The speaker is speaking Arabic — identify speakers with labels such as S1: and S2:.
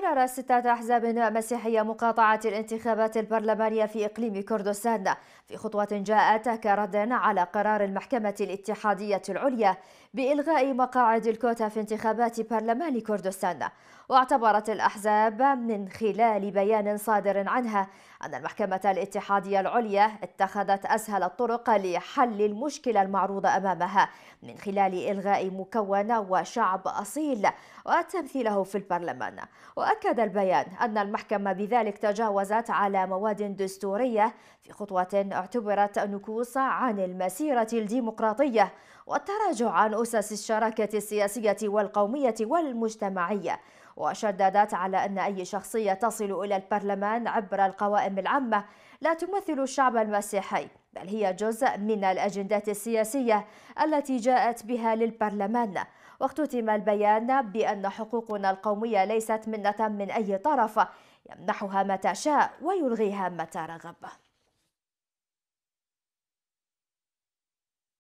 S1: قرر ستة أحزاب مسيحية مقاطعة الانتخابات البرلمانية في إقليم كردستان في خطوة جاءت كرد على قرار المحكمة الاتحادية العليا بإلغاء مقاعد الكوتا في انتخابات برلمان كردستان واعتبرت الأحزاب من خلال بيان صادر عنها أن المحكمة الاتحادية العليا اتخذت أسهل الطرق لحل المشكلة المعروضة أمامها من خلال إلغاء مكون وشعب أصيل وتمثيله في البرلمان وأكد البيان أن المحكمة بذلك تجاوزت على مواد دستورية في خطوة اعتبرت نكوص عن المسيرة الديمقراطية والتراجع عن أسس الشراكة السياسية والقومية والمجتمعية وشددت على أن أي شخصية تصل إلى البرلمان عبر القوائم العامة لا تمثل الشعب المسيحي بل هي جزء من الأجندات السياسية التي جاءت بها للبرلمان واختتم البيان بأن حقوقنا القومية ليست منة من أي طرف يمنحها متى شاء ويلغيها متى رغب